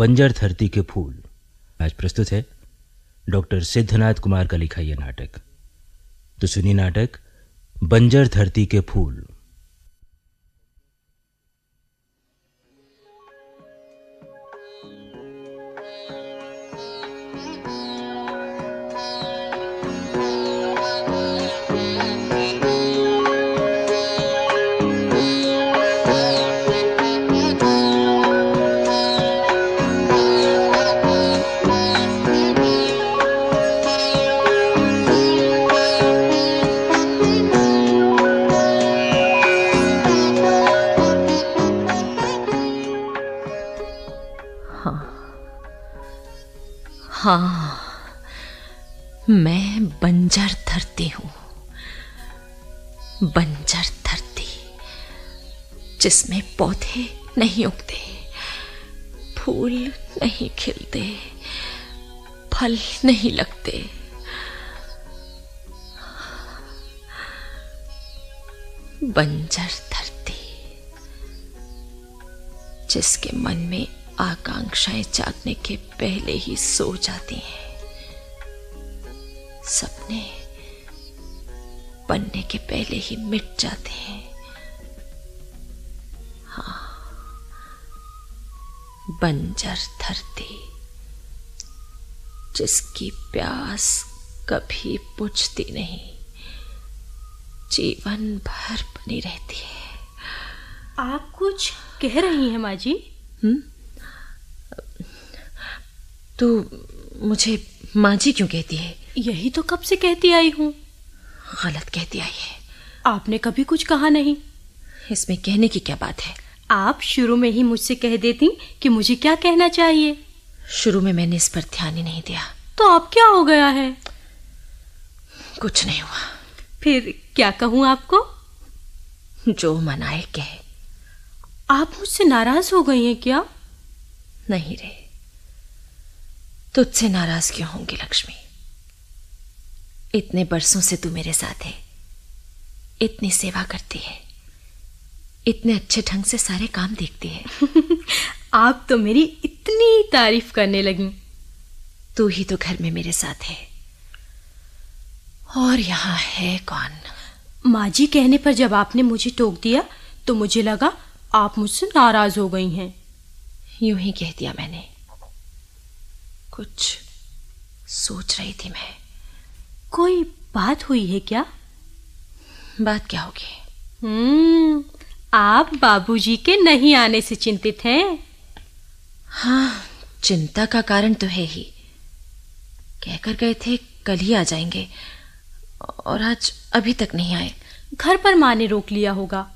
बंजर धरती के फूल आज प्रस्तुत है डॉक्टर सिद्धनाथ कुमार का लिखा यह नाटक तो सुनिए नाटक बंजर धरती के फूल हाँ मैं बंजर धरती हूं बंजर धरती जिसमें पौधे नहीं उगते फूल नहीं खिलते फल नहीं लगते बंजर धरती जिसके मन में आकांक्षाएं जागने के पहले ही सो जाती हैं सपने बनने के पहले ही मिट जाते हैं हाँ, बंजर धरती जिसकी प्यास कभी बुझती नहीं जीवन भर बनी रहती है आप कुछ कह रही हैं माँ जी हम्म तो मुझे माँ जी क्यों कहती है यही तो कब से कहती आई हूँ गलत कहती आई है आपने कभी कुछ कहा नहीं इसमें कहने की क्या बात है आप शुरू में ही मुझसे कह देती कि मुझे क्या कहना चाहिए शुरू में मैंने इस पर ध्यान ही नहीं दिया तो अब क्या हो गया है कुछ नहीं हुआ फिर क्या कहूँ आपको जो मनाए कहे आप मुझसे नाराज हो गई हैं क्या नहीं रे तुझसे नाराज क्यों होंगी लक्ष्मी इतने बरसों से तू मेरे साथ है इतनी सेवा करती है इतने अच्छे ढंग से सारे काम देखती है आप तो मेरी इतनी तारीफ करने लगी तू ही तो घर में मेरे साथ है और यहां है कौन माँ जी कहने पर जब आपने मुझे टोक दिया तो मुझे लगा आप मुझसे नाराज हो गई हैं यूं ही कह दिया मैंने कुछ सोच रही थी मैं कोई बात हुई है क्या बात क्या होगी हम्म आप बाबूजी के नहीं आने से चिंतित हैं हाँ चिंता का कारण तो है ही कहकर गए थे कल ही आ जाएंगे और आज अभी तक नहीं आए घर पर माँ ने रोक लिया होगा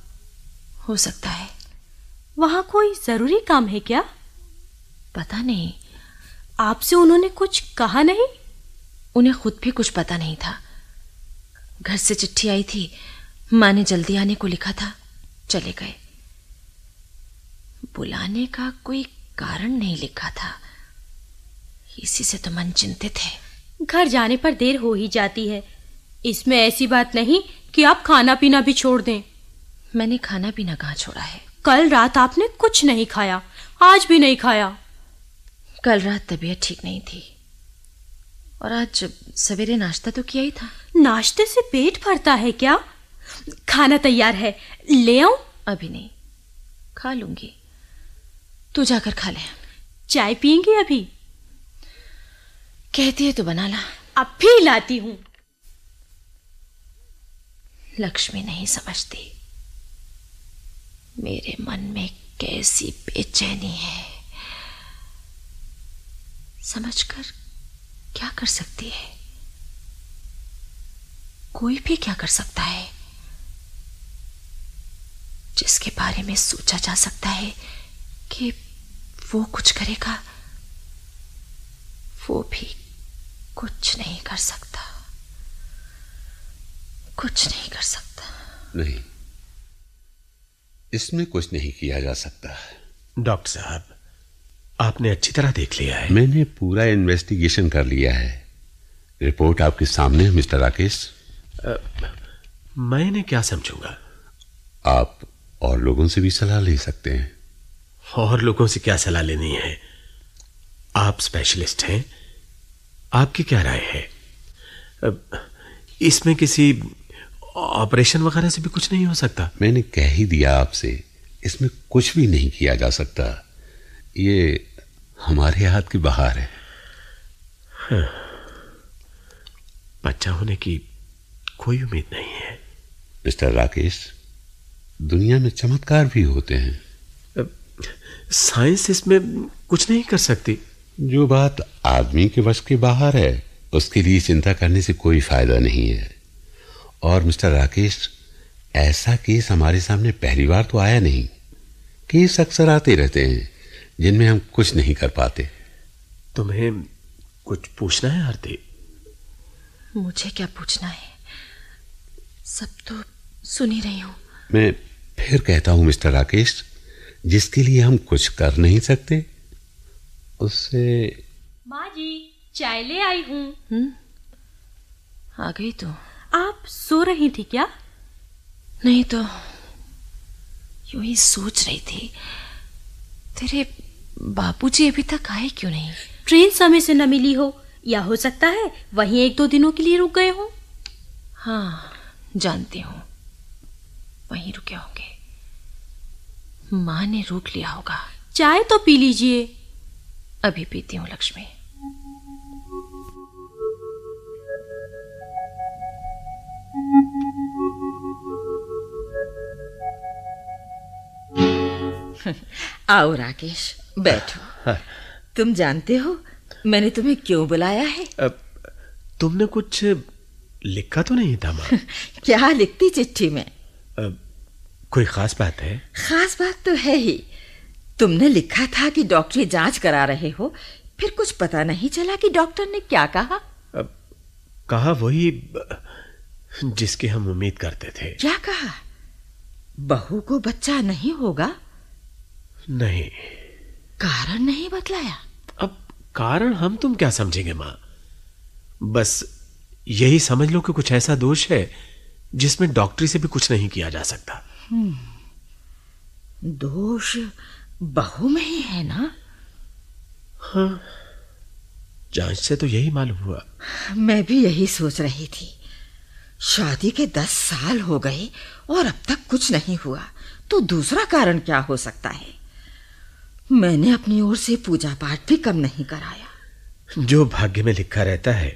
हो सकता है वहां कोई ज़रूरी काम है क्या पता नहीं आपसे उन्होंने कुछ कहा नहीं उन्हें खुद भी कुछ पता नहीं था घर से चिट्ठी आई थी माँ ने जल्दी आने को लिखा था चले गए बुलाने का कोई कारण नहीं लिखा था इसी से तो मन चिंतित है घर जाने पर देर हो ही जाती है इसमें ऐसी बात नहीं कि आप खाना पीना भी छोड़ दें मैंने खाना पीना कहाँ छोड़ा है कल रात आपने कुछ नहीं खाया आज भी नहीं खाया कल रात तबीयत ठीक नहीं थी और आज सवेरे नाश्ता तो किया ही था नाश्ते से पेट भरता है क्या खाना तैयार है ले आऊं अभी नहीं खा लूंगी तू जाकर खा ले चाय पियेंगी अभी कहती है तो बना ला अब भी लाती हूं लक्ष्मी नहीं समझती मेरे मन में कैसी बेचैनी है समझकर क्या कर सकती है कोई भी क्या कर सकता है जिसके बारे में सोचा जा सकता है कि वो कुछ करेगा वो भी कुछ नहीं कर सकता कुछ नहीं कर सकता नहीं इसमें कुछ नहीं किया जा सकता डॉक्टर साहब आपने अच्छी तरह देख लिया है मैंने पूरा इन्वेस्टिगेशन कर लिया है रिपोर्ट आपके सामने है मिस्टर राकेश मैंने क्या समझूंगा आप और लोगों से भी सलाह ले सकते हैं और लोगों से क्या सलाह लेनी है आप स्पेशलिस्ट हैं आपकी क्या राय है इसमें किसी ऑपरेशन वगैरह से भी कुछ नहीं हो सकता मैंने कह ही दिया आपसे इसमें कुछ भी नहीं किया जा सकता ये हमारे हाथ की बहार है हाँ। बच्चा होने की कोई उम्मीद नहीं है मिस्टर राकेश दुनिया में चमत्कार भी होते हैं साइंस इसमें कुछ नहीं कर सकती जो बात आदमी के वश के बाहर है उसके लिए चिंता करने से कोई फायदा नहीं है और मिस्टर राकेश ऐसा केस हमारे सामने पहली बार तो आया नहीं केस अक्सर आते रहते हैं जिनमें हम कुछ नहीं कर पाते तुम्हें कुछ पूछना है आरती मुझे क्या पूछना है सब तो सुन ही रही हूँ मैं फिर कहता हूँ मिस्टर राकेश जिसके लिए हम कुछ कर नहीं सकते उससे माँ जी चाय ले आई हूं हम्म? आ गई तो आप सो रही थी क्या नहीं तो यूं ही सोच रही थी तेरे बापूजी अभी तक आए क्यों नहीं ट्रेन समय से न मिली हो या हो सकता है वहीं एक दो दिनों के लिए रुक गए हों हाँ जानती हूँ वहीं रुके होंगे माँ ने रोक लिया होगा चाय तो पी लीजिए अभी पीती हूँ लक्ष्मी आओ राकेश बैठो तुम जानते हो मैंने तुम्हें क्यों बुलाया है अब तुमने कुछ लिखा तो नहीं था क्या लिखती चिट्ठी में अब, कोई खास बात है खास बात तो है ही तुमने लिखा था कि डॉक्टरी जांच करा रहे हो फिर कुछ पता नहीं चला कि डॉक्टर ने क्या कहा अब, कहा वही जिसकी हम उम्मीद करते थे क्या कहा बहू को बच्चा नहीं होगा नहीं कारण नहीं बतलाया अब कारण हम तुम क्या समझेंगे मां बस यही समझ लो कि कुछ ऐसा दोष है जिसमें डॉक्टरी से भी कुछ नहीं किया जा सकता हम्म। दोष बहू में ही है ना हाँ जांच से तो यही मालूम हुआ मैं भी यही सोच रही थी शादी के दस साल हो गए और अब तक कुछ नहीं हुआ तो दूसरा कारण क्या हो सकता है मैंने अपनी ओर से पूजा पाठ भी कम नहीं कराया जो भाग्य में लिखा रहता है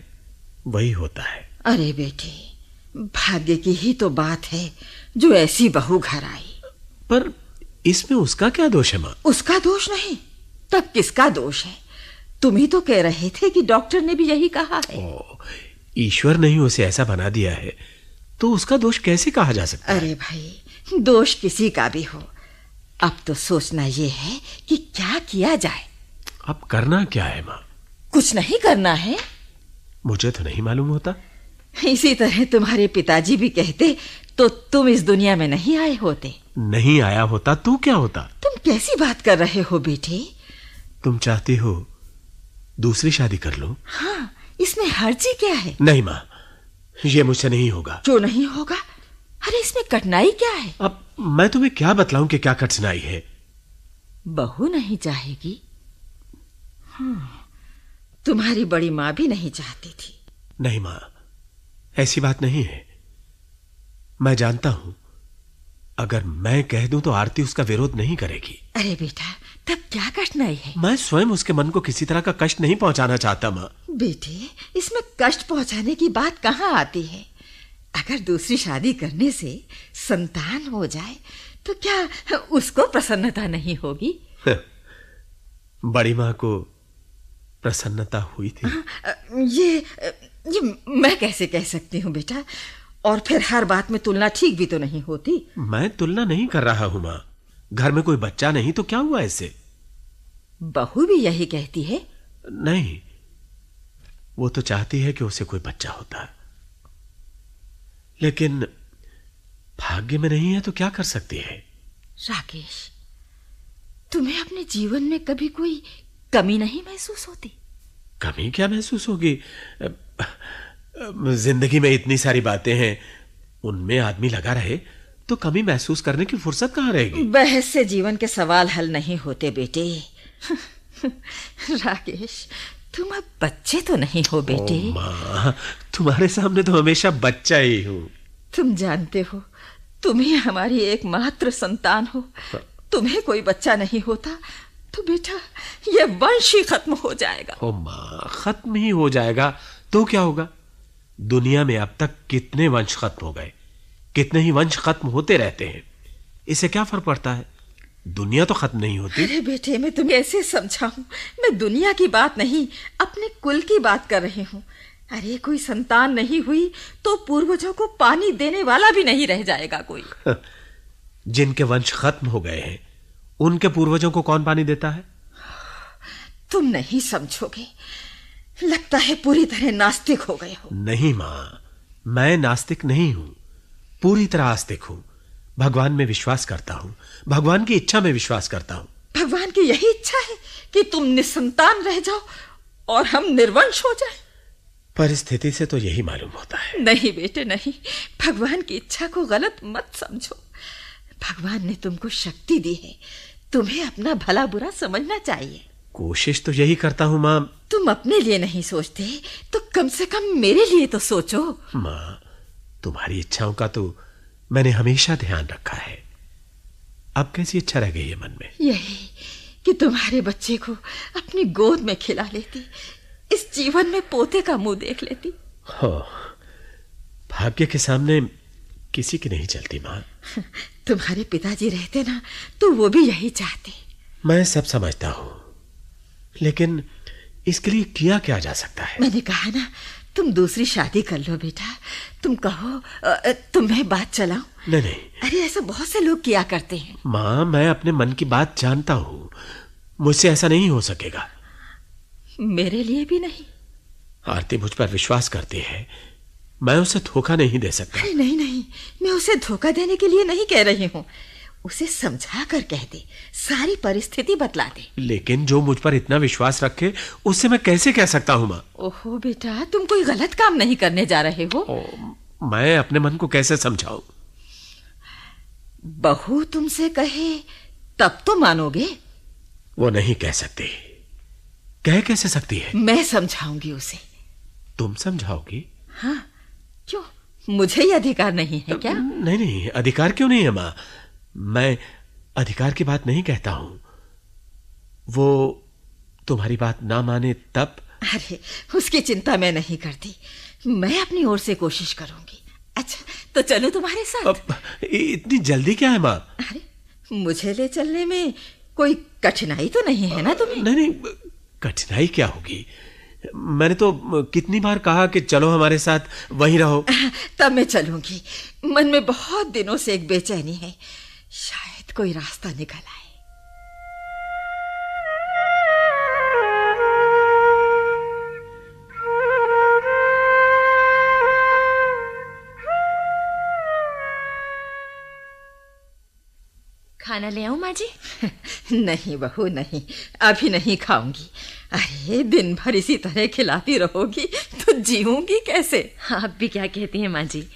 वही होता है अरे बेटी भाग्य की ही तो बात है जो ऐसी बहू घर आई पर इसमें उसका क्या दोष है माँ उसका दोष नहीं तब किसका दोष है तुम ही तो कह रहे थे कि डॉक्टर ने भी यही कहा है ईश्वर ने ही उसे ऐसा बना दिया है तो उसका दोष कैसे कहा जा सकता अरे है? भाई दोष किसी का भी हो अब तो सोचना ये है कि क्या किया जाए अब करना क्या है माँ कुछ नहीं करना है मुझे तो नहीं मालूम होता इसी तरह तुम्हारे पिताजी भी कहते तो तुम इस दुनिया में नहीं आए होते नहीं आया होता तू क्या होता तुम कैसी बात कर रहे हो बेटे तुम चाहती हो दूसरी शादी कर लो हाँ इसमें हर्जी क्या है नहीं माँ ये मुझसे नहीं होगा क्यों नहीं होगा अरे इसमें कठिनाई क्या है अब मैं तुम्हें क्या बतलाऊं कि क्या कठिनाई है बहू नहीं चाहेगी हाँ, तुम्हारी बड़ी मां भी नहीं चाहती थी नहीं मां ऐसी बात नहीं है मैं जानता हूं अगर मैं कह दूं तो आरती उसका विरोध नहीं करेगी अरे बेटा तब क्या कठिनाई है मैं स्वयं उसके मन को किसी तरह का कष्ट नहीं पहुंचाना चाहता माँ बेटी इसमें कष्ट पहुंचाने की बात कहाँ आती है अगर दूसरी शादी करने से संतान हो जाए तो क्या उसको प्रसन्नता नहीं होगी बड़ी माँ को प्रसन्नता हुई थी आ, हाँ, ये ये मैं कैसे कह सकती हूँ बेटा और फिर हर बात में तुलना ठीक भी तो नहीं होती मैं तुलना नहीं कर रहा हूँ माँ घर में कोई बच्चा नहीं तो क्या हुआ इसे बहू भी यही कहती है नहीं वो तो चाहती है कि उसे कोई बच्चा होता है लेकिन भाग्य में नहीं है तो क्या कर सकती है राकेश तुम्हें अपने जीवन में कभी कोई कमी नहीं महसूस होती कमी क्या महसूस होगी जिंदगी में इतनी सारी बातें हैं उनमें आदमी लगा रहे तो कमी महसूस करने की फुर्सत कहां रहेगी बहस से जीवन के सवाल हल नहीं होते बेटे राकेश तुम अब बच्चे तो नहीं हो बेटे माँ तुम्हारे सामने तो हमेशा बच्चा ही हूँ तुम जानते हो तुम ही हमारी एकमात्र संतान हो हाँ। तुम्हें कोई बच्चा नहीं होता तो बेटा यह वंश ही खत्म हो जाएगा ओ माँ खत्म ही हो जाएगा तो क्या होगा दुनिया में अब तक कितने वंश खत्म हो गए कितने ही वंश खत्म होते रहते हैं इसे क्या फर्क पड़ता है दुनिया तो खत्म नहीं होती अरे बेटे मैं तुम्हें ऐसे समझाऊं मैं दुनिया की बात नहीं अपने कुल की बात कर रही हूँ अरे कोई संतान नहीं हुई तो पूर्वजों को पानी देने वाला भी नहीं रह जाएगा कोई जिनके वंश खत्म हो गए हैं उनके पूर्वजों को कौन पानी देता है तुम नहीं समझोगे लगता है पूरी तरह नास्तिक हो गए हो नहीं मां मैं नास्तिक नहीं हूं पूरी तरह आस्तिक हूं भगवान में विश्वास करता हूँ भगवान की इच्छा में विश्वास करता हूँ भगवान की यही इच्छा है कि तुम निसंतान रह जाओ और हम निर्वंश हो जाए परिस्थिति से तो यही मालूम होता है नहीं बेटे नहीं भगवान की इच्छा को गलत मत समझो भगवान ने तुमको शक्ति दी है तुम्हें अपना भला बुरा समझना चाहिए कोशिश तो यही करता हूँ माँ तुम अपने लिए नहीं सोचते तो कम से कम मेरे लिए तो सोचो माँ तुम्हारी इच्छाओं का तो मैंने हमेशा ध्यान रखा है अब कैसी इच्छा रह गई है मन में यही कि तुम्हारे बच्चे को अपनी गोद में खिला लेती इस जीवन में पोते का मुंह देख लेती हो भाग्य के सामने किसी की नहीं चलती माँ तुम्हारे पिताजी रहते ना तो वो भी यही चाहते मैं सब समझता हूँ लेकिन इसके लिए किया क्या जा सकता है मैंने कहा ना तुम दूसरी शादी कर लो बेटा तुम कहो तुम्हें बात चलाऊं नहीं नहीं अरे ऐसा बहुत से लोग किया करते हैं माँ मैं अपने मन की बात जानता हूँ मुझसे ऐसा नहीं हो सकेगा मेरे लिए भी नहीं आरती मुझ पर विश्वास करती है मैं उसे धोखा नहीं दे सकता अरे नहीं नहीं मैं उसे धोखा देने के लिए नहीं कह रही हूँ उसे समझा कर कह दे सारी परिस्थिति बतला दे लेकिन जो मुझ पर इतना विश्वास रखे उससे मैं कैसे कह सकता हूँ माँ ओहो बेटा तुम कोई गलत काम नहीं करने जा रहे हो ओ, मैं अपने मन को कैसे समझाऊ बहु तुमसे कहे तब तो मानोगे वो नहीं कह सकती कह कैसे सकती है मैं समझाऊंगी उसे तुम समझाओगी हाँ क्यों मुझे ही अधिकार नहीं है क्या नहीं नहीं अधिकार क्यों नहीं है माँ मैं अधिकार की बात नहीं कहता हूं वो तुम्हारी बात ना माने तब अरे उसकी चिंता मैं नहीं करती मैं अपनी ओर से कोशिश करूंगी अच्छा तो चलो तुम्हारे साथ अब, इतनी जल्दी क्या है माँ अरे मुझे ले चलने में कोई कठिनाई तो नहीं है ना तुम्हें नहीं नहीं कठिनाई क्या होगी मैंने तो कितनी बार कहा कि चलो हमारे साथ वहीं रहो तब मैं चलूंगी मन में बहुत दिनों से एक बेचैनी है शायद कोई रास्ता निकल आए खाना ले आऊं माँ जी नहीं बहू नहीं अभी नहीं खाऊंगी अरे दिन भर इसी तरह खिलाती रहोगी तो जीऊंगी कैसे आप भी क्या कहती हैं माँ जी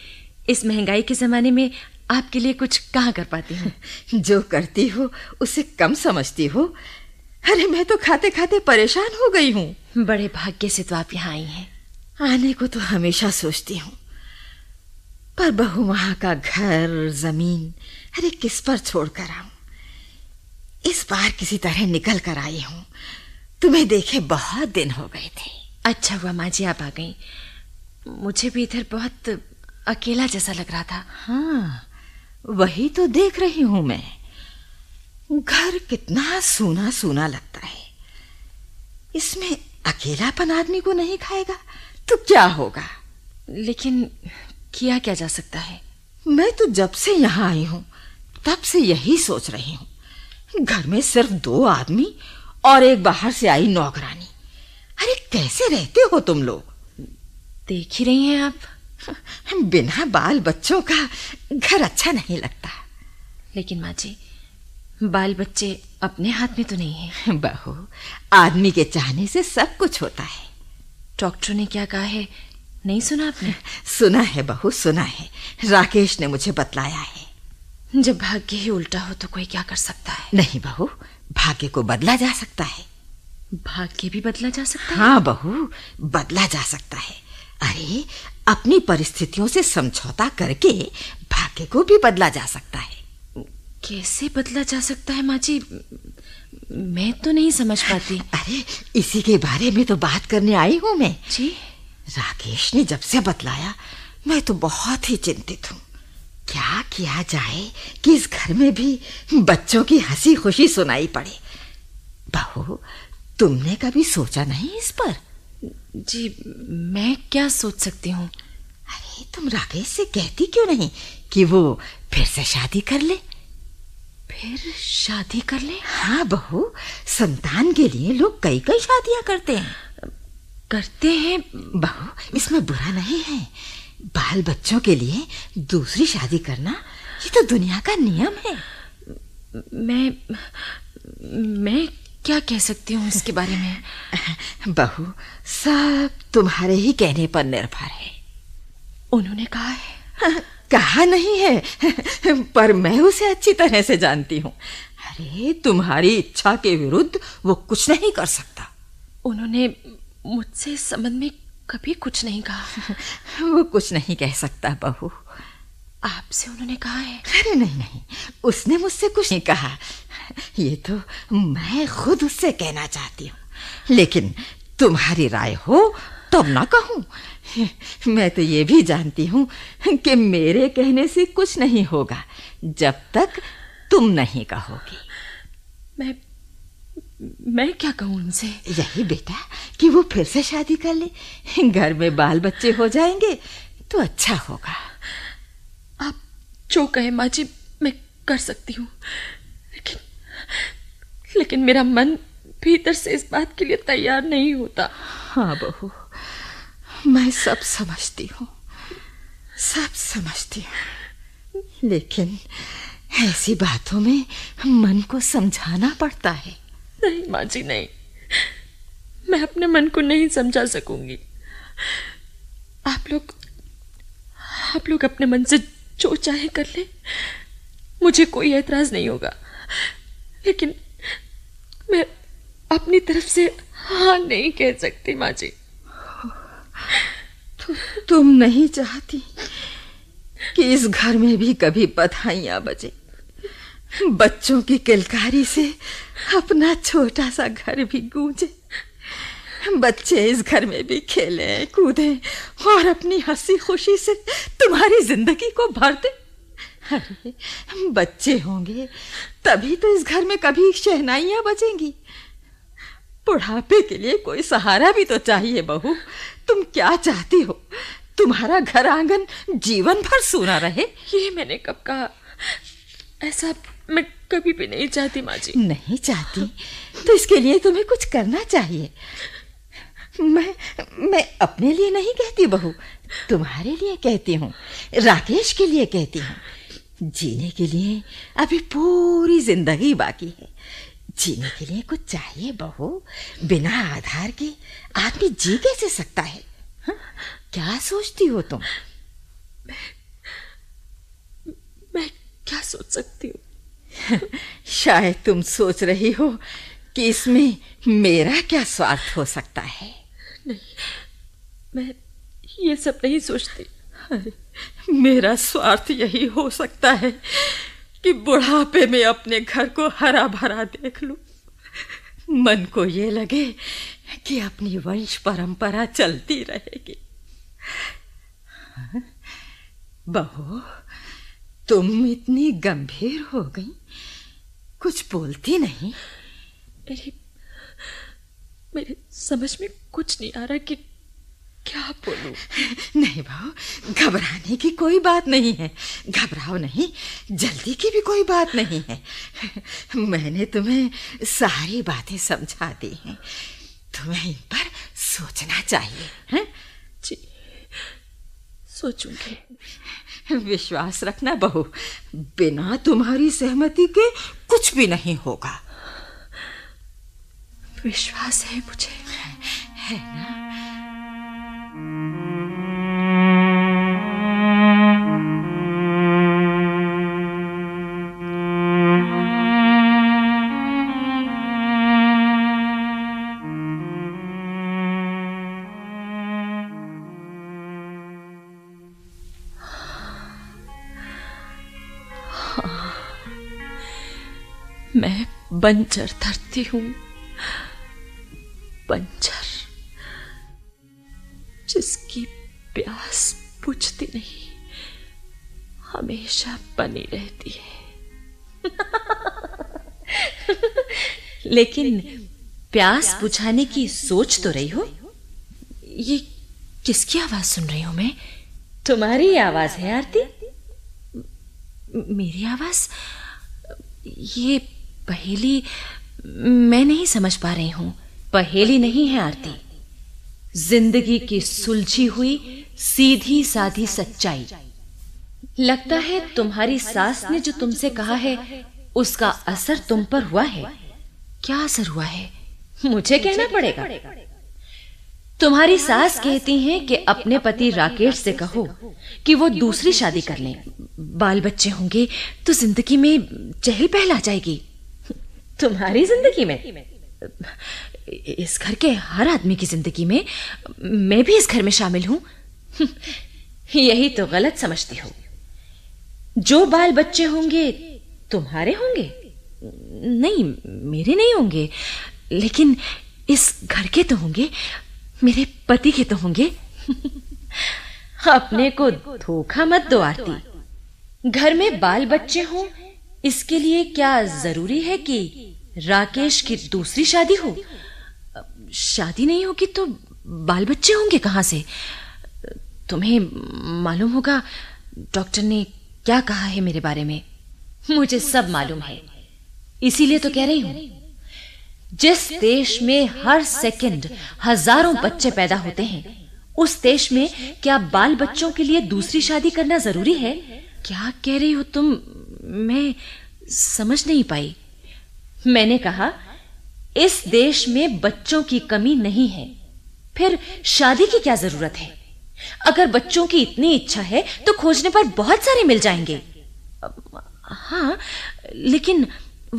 इस महंगाई के ज़माने में आपके लिए कुछ कहाँ कर पाती हूँ जो करती हो उसे कम समझती हो अरे मैं तो खाते खाते परेशान हो गई हूँ बड़े भाग्य से तो आप यहाँ आई हैं आने को तो हमेशा सोचती हूँ पर बहु वहाँ का घर जमीन अरे किस पर छोड़ कर आऊ इस बार किसी तरह निकल कर आई हूँ तुम्हें देखे बहुत दिन हो गए थे अच्छा हुआ माँ जी आप आ गई मुझे भी इधर बहुत अकेला जैसा लग रहा था हाँ वही तो देख रही हूं मैं घर कितना सूना सूना लगता है इसमें अकेलापन आदमी को नहीं खाएगा तो क्या होगा लेकिन किया क्या जा सकता है मैं तो जब से यहाँ आई हूँ तब से यही सोच रही हूँ घर में सिर्फ दो आदमी और एक बाहर से आई नौकरानी अरे कैसे रहते हो तुम लोग देख ही रही हैं आप बिना बाल बच्चों का घर अच्छा नहीं लगता लेकिन माँ जी बाल बच्चे अपने हाथ में तो नहीं है बहू आदमी के चाहने से सब कुछ होता है डॉक्टर ने क्या कहा है नहीं सुना आपने सुना है बहू सुना है राकेश ने मुझे बतलाया है जब भाग्य ही उल्टा हो तो कोई क्या कर सकता है नहीं बहू भाग्य को बदला जा सकता है भाग्य भी बदला जा सकता हाँ, है हाँ बहू बदला जा सकता है अरे अपनी परिस्थितियों से समझौता करके भाग्य को भी बदला जा सकता है कैसे बदला जा सकता है माँ जी मैं तो नहीं समझ पाती अरे इसी के बारे में तो बात करने आई हूँ मैं जी राकेश ने जब से बतलाया मैं तो बहुत ही चिंतित हूँ क्या किया जाए कि इस घर में भी बच्चों की हंसी खुशी सुनाई पड़े बहू तुमने कभी सोचा नहीं इस पर जी मैं क्या सोच सकती हूँ अरे तुम राकेश से कहती क्यों नहीं कि वो फिर से शादी कर ले फिर शादी कर ले हाँ बहू संतान के लिए लोग कई कई शादियां करते हैं करते हैं बहू इसमें बुरा नहीं है बाल बच्चों के लिए दूसरी शादी करना ये तो दुनिया का नियम है मैं मैं क्या कह सकती हूँ इसके बारे में बहू सब तुम्हारे ही कहने पर निर्भर है उन्होंने कहा है कहा नहीं है पर मैं उसे अच्छी तरह से जानती हूँ अरे तुम्हारी इच्छा के विरुद्ध वो कुछ नहीं कर सकता उन्होंने मुझसे संबंध में कभी कुछ नहीं कहा वो कुछ नहीं कह सकता बहू आपसे उन्होंने कहा है अरे नहीं नहीं उसने मुझसे कुछ नहीं कहा ये तो मैं खुद उससे कहना चाहती हूँ लेकिन तुम्हारी राय हो तब ना कहूँ मैं तो ये भी जानती हूँ कि मेरे कहने से कुछ नहीं होगा जब तक तुम नहीं कहोगी मैं मैं क्या कहूँ उनसे यही बेटा कि वो फिर से शादी कर ले घर में बाल बच्चे हो जाएंगे तो अच्छा होगा जो कहे माँ जी मैं कर सकती हूँ लेकिन लेकिन मेरा मन भीतर से इस बात के लिए तैयार नहीं होता हाँ बहू मैं सब समझती हूँ सब समझती हूँ लेकिन ऐसी बातों में मन को समझाना पड़ता है नहीं माँ जी नहीं मैं अपने मन को नहीं समझा सकूंगी आप लोग आप लोग अपने मन से जो चाहे कर ले मुझे कोई एतराज नहीं होगा लेकिन मैं अपनी तरफ से हाँ नहीं कह सकती माँ जी तु, तुम नहीं चाहती कि इस घर में भी कभी बधाइयां बजे बच्चों की किलकारी से अपना छोटा सा घर भी गूंजे बच्चे इस घर में भी खेले कूदे और अपनी हंसी खुशी से तुम्हारी जिंदगी को भर दे बच्चे होंगे तभी तो इस घर में कभी शहनाइया बचेंगी बुढ़ापे के लिए कोई सहारा भी तो चाहिए बहू तुम क्या चाहती हो तुम्हारा घर आंगन जीवन भर सूना रहे ये मैंने कब कहा ऐसा मैं कभी भी नहीं चाहती माँ जी नहीं चाहती तो इसके लिए तुम्हें कुछ करना चाहिए मैं मैं अपने लिए नहीं कहती बहू तुम्हारे लिए कहती हूँ राकेश के लिए कहती हूँ जीने के लिए अभी पूरी जिंदगी बाकी है जीने के लिए कुछ चाहिए बहू बिना आधार के आदमी जी कैसे सकता है हा? क्या सोचती हो तुम मैं, मैं क्या सोच सकती हूँ शायद तुम सोच रही हो कि इसमें मेरा क्या स्वार्थ हो सकता है नहीं मैं ये सब नहीं सोचती मेरा स्वार्थ यही हो सकता है कि बुढ़ापे में अपने घर को हरा भरा देख लूं मन को ये लगे कि अपनी वंश परंपरा चलती रहेगी बहु तुम इतनी गंभीर हो गई कुछ बोलती नहीं मेरी मेरे समझ में कुछ नहीं आ रहा कि क्या बोलूं नहीं भाव घबराने की कोई बात नहीं है घबराओ नहीं जल्दी की भी कोई बात नहीं है मैंने तुम्हें सारी बातें समझा दी हैं तुम्हें इन पर सोचना चाहिए हैं जी सोचूंगी विश्वास रखना बहू बिना तुम्हारी सहमति के कुछ भी नहीं होगा विश्वास है मुझे है ना मैं बंजर धरती हूँ बंजर जिसकी प्यास बुझती नहीं हमेशा बनी रहती है लेकिन प्यास बुझाने की सोच तो रही हो ये किसकी आवाज सुन रही हूं मैं तुम्हारी आवाज है आरती मेरी आवाज ये पहेली मैं नहीं समझ पा रही हूं पहेली नहीं है आरती जिंदगी की सुलझी हुई सीधी साधी सच्चाई लगता है तुम्हारी सास ने जो तुमसे कहा है उसका असर तुम पर हुआ है क्या असर हुआ है मुझे कहना पड़ेगा तुम्हारी सास कहती हैं कि अपने पति राकेश से कहो कि वो दूसरी शादी कर लें बाल बच्चे होंगे तो जिंदगी में चहल पहल आ जाएगी तुम्हारी जिंदगी में इस घर के हर आदमी की जिंदगी में मैं भी इस घर में शामिल हूं यही तो गलत समझती हो जो बाल बच्चे होंगे तुम्हारे होंगे नहीं मेरे नहीं होंगे लेकिन इस घर के तो होंगे मेरे पति के तो होंगे अपने को धोखा मत दो आरती घर में बाल बच्चे हों इसके लिए क्या जरूरी है कि राकेश की दूसरी शादी हो शादी नहीं होगी तो बाल बच्चे होंगे कहाँ से तुम्हें मालूम होगा डॉक्टर ने क्या कहा है मेरे बारे में मुझे सब मालूम है इसीलिए तो कह रही हूं जिस देश में हर सेकंड हजारों बच्चे पैदा होते हैं उस देश में क्या बाल बच्चों के लिए दूसरी शादी करना जरूरी है क्या कह रही हो तुम मैं समझ नहीं पाई मैंने कहा इस देश में बच्चों की कमी नहीं है फिर शादी की क्या जरूरत है अगर बच्चों की इतनी इच्छा है तो खोजने पर बहुत सारे मिल जाएंगे हाँ लेकिन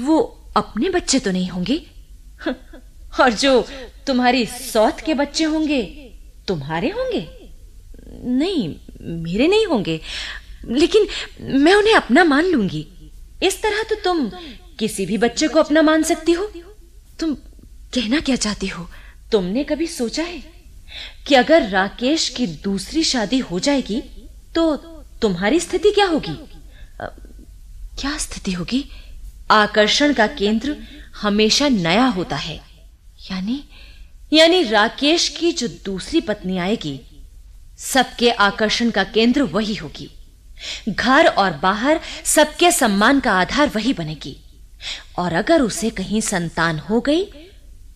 वो अपने बच्चे तो नहीं होंगे और जो तुम्हारी सौत के बच्चे होंगे तुम्हारे होंगे नहीं मेरे नहीं होंगे लेकिन मैं उन्हें अपना मान लूंगी इस तरह तो तुम किसी भी बच्चे को अपना मान सकती हो तुम कहना क्या चाहती हो तुमने कभी सोचा है कि अगर राकेश की दूसरी शादी हो जाएगी तो तुम्हारी स्थिति क्या होगी आ, क्या स्थिति होगी आकर्षण का केंद्र हमेशा नया होता है यानी यानी राकेश की जो दूसरी पत्नी आएगी सबके आकर्षण का केंद्र वही होगी घर और बाहर सबके सम्मान का आधार वही बनेगी और अगर उसे कहीं संतान हो गई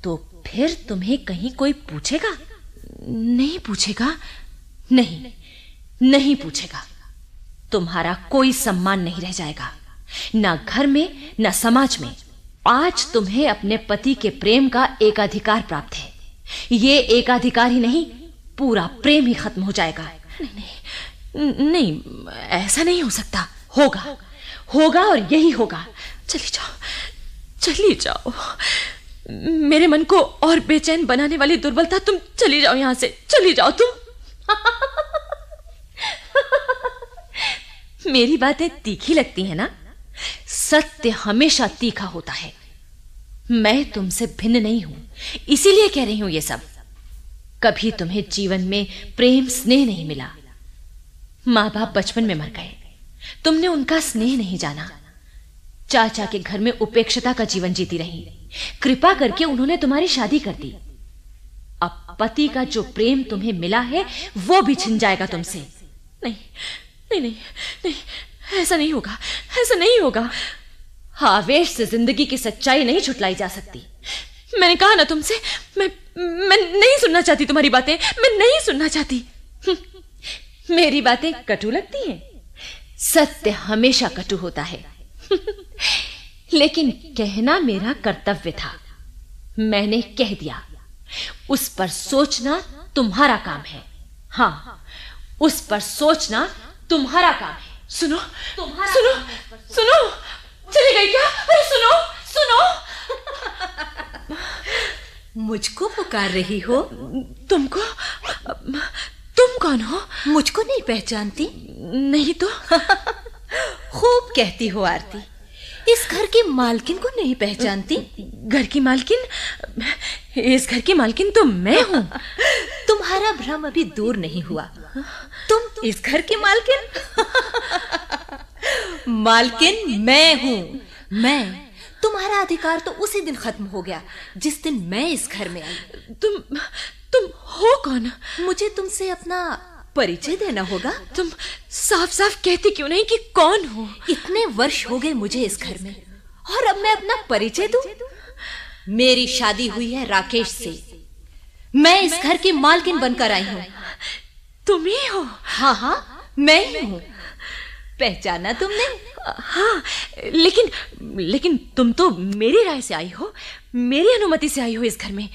तो फिर तुम्हें कहीं कोई पूछेगा नहीं पूछेगा नहीं नहीं पूछेगा तुम्हारा कोई सम्मान नहीं रह जाएगा ना घर में ना समाज में आज तुम्हें अपने पति के प्रेम का एकाधिकार प्राप्त है ये एकाधिकार ही नहीं पूरा प्रेम ही खत्म हो जाएगा नहीं नहीं, नहीं ऐसा नहीं हो सकता होगा होगा और यही होगा चली जाओ चली जाओ मेरे मन को और बेचैन बनाने वाली दुर्बलता तुम चली जाओ यहां से चली जाओ तुम मेरी बातें तीखी लगती है ना सत्य हमेशा तीखा होता है मैं तुमसे भिन्न नहीं हूं इसीलिए कह रही हूं ये सब कभी तुम्हें जीवन में प्रेम स्नेह नहीं मिला मां बाप बचपन में मर गए तुमने उनका स्नेह नहीं जाना चाचा के घर में उपेक्षता का जीवन जीती रही कृपा करके उन्होंने तुम्हारी शादी कर दी अब पति का जो प्रेम तुम्हें मिला है वो भी छिन जाएगा तुमसे नहीं नहीं नहीं नहीं ऐसा नहीं होगा ऐसा नहीं होगा आवेश से जिंदगी की सच्चाई नहीं छुटलाई जा सकती मैंने कहा ना तुमसे मैं मैं नहीं सुनना चाहती तुम्हारी बातें मैं नहीं सुनना चाहती मेरी बातें कटु लगती हैं सत्य हमेशा कटु होता है लेकिन कहना मेरा कर्तव्य था मैंने कह दिया उस पर सोचना तुम्हारा काम है हाँ उस पर सोचना तुम्हारा काम है सुनो तुम्हारा सुनो सुनो चली गई क्या अरे सुनो सुनो मुझको पुकार रही हो तुमको तुम कौन हो मुझको नहीं पहचानती नहीं तो खूब कहती हो आरती इस घर की मालकिन को नहीं पहचानती घर की मालकिन इस घर की मालकिन तो मैं हूँ तुम्हारा भ्रम अभी दूर नहीं हुआ तुम इस घर की मालकिन मालकिन मैं हूँ मैं तुम्हारा अधिकार तो उसी दिन खत्म हो गया जिस दिन मैं इस घर में आई तुम तुम हो कौन मुझे तुमसे अपना परिचय देना होगा तुम साफ-साफ कहती क्यों नहीं कि कौन हो इतने वर्ष हो गए मुझे इस घर में और अब मैं अपना परिचय दूं मेरी शादी हुई है राकेश से मैं इस घर की मालकिन बनकर आई हूं तुम ही हो हां हां मैं ही हूं पहचाना तुमने हाँ लेकिन लेकिन तुम तो मेरी राय से आई हो मेरी अनुमति से आई हो इस घर में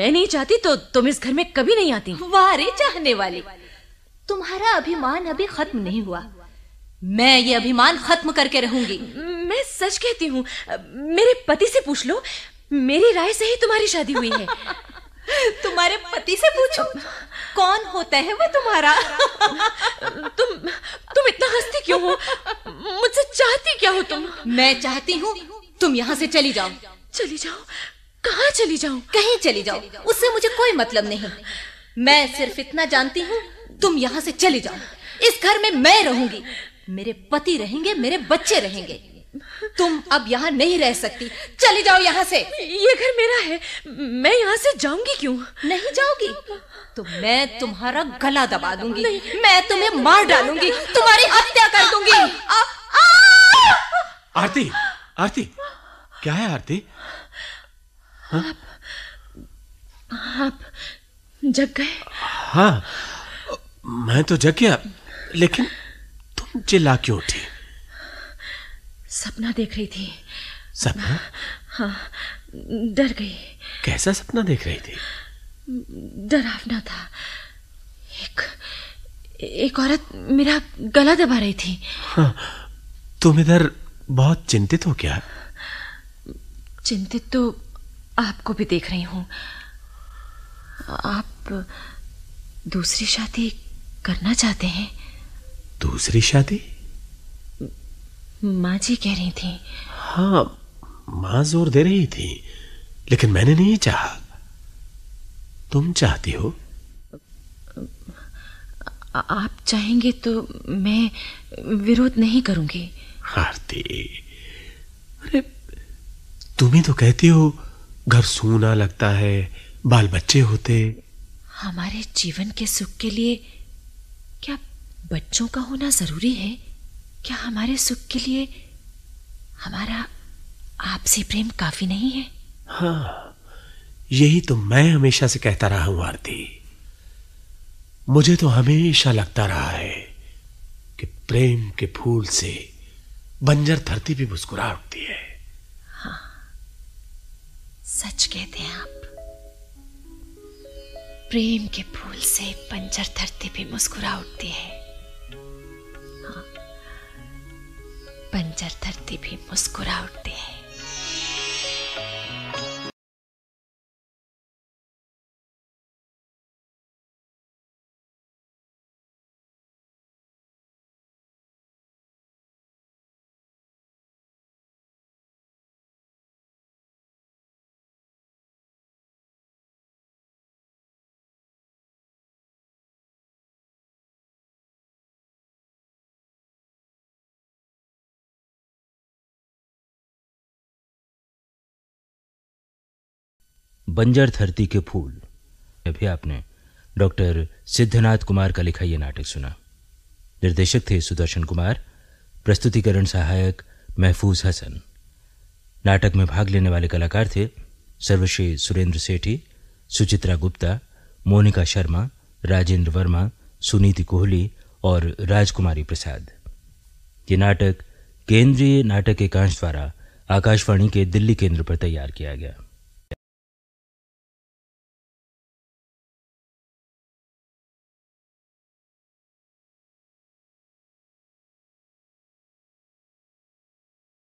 मैं नहीं चाहती तो तुम इस घर में कभी नहीं आती वाह रे चाहने वाली तुम्हारा अभिमान अभी खत्म नहीं हुआ मैं ये अभिमान खत्म करके रहूंगी मैं सच कहती हूँ मेरे पति से पूछ लो मेरी राय से ही तुम्हारी शादी हुई है तुम्हारे पति से पूछो कौन होता है वो तुम्हारा तुम तुम इतना हंसती क्यों हो मुझसे चाहती क्या हो तुम मैं चाहती हूँ तुम यहाँ से चली जाओ चली जाओ कहाँ चली जाओ कहीं चली जाओ उससे मुझे कोई मतलब नहीं मैं सिर्फ इतना जानती हूँ तुम यहाँ से चले जाओ इस घर में मैं रहूंगी मेरे पति रहेंगे मेरे बच्चे रहेंगे तुम अब यहाँ नहीं रह सकती चली जाओ यहाँ से ये घर मेरा है मैं यहाँ से जाऊंगी क्यों नहीं जाऊंगी तो मैं तुम्हारा गला दबा दूंगी मैं तुम्हें मार डालूंगी तुम्हारी हत्या कर दूंगी आरती आरती क्या है आरती हाँ? आप आप जग गए हाँ मैं तो जग गया लेकिन तुम चिल्ला क्यों उठी सपना देख रही थी सपना हाँ डर गई कैसा सपना देख रही थी डरावना था एक एक औरत मेरा गला दबा रही थी हाँ, तुम इधर बहुत चिंतित हो क्या चिंतित तो आपको भी देख रही हूं आप दूसरी शादी करना चाहते हैं दूसरी शादी माँ जी कह रही थी हाँ माँ जोर दे रही थी लेकिन मैंने नहीं चाहा तुम चाहती हो आप चाहेंगे तो मैं विरोध नहीं करूंगी आरती अरे तुम ही तो कहती हो घर सूना लगता है बाल बच्चे होते हमारे जीवन के सुख के लिए क्या बच्चों का होना जरूरी है क्या हमारे सुख के लिए हमारा आपसे प्रेम काफी नहीं है हाँ यही तो मैं हमेशा से कहता रहा हूं आरती मुझे तो हमेशा लगता रहा है कि प्रेम के फूल से बंजर धरती भी मुस्कुरा उठती है हाँ सच कहते हैं आप प्रेम के फूल से पंचर धरती भी मुस्कुरा उठती है हाँ, पंचर धरती भी मुस्कुरा उठती है बंजर धरती के फूल अभी आपने डॉक्टर सिद्धनाथ कुमार का लिखा यह नाटक सुना निर्देशक थे सुदर्शन कुमार प्रस्तुतिकरण सहायक महफूज हसन नाटक में भाग लेने वाले कलाकार थे सर्वश्री सुरेंद्र सेठी सुचित्रा गुप्ता मोनिका शर्मा राजेंद्र वर्मा सुनीति कोहली और राजकुमारी प्रसाद ये नाटक केंद्रीय नाटक एकांश द्वारा आकाशवाणी के दिल्ली केंद्र पर तैयार किया गया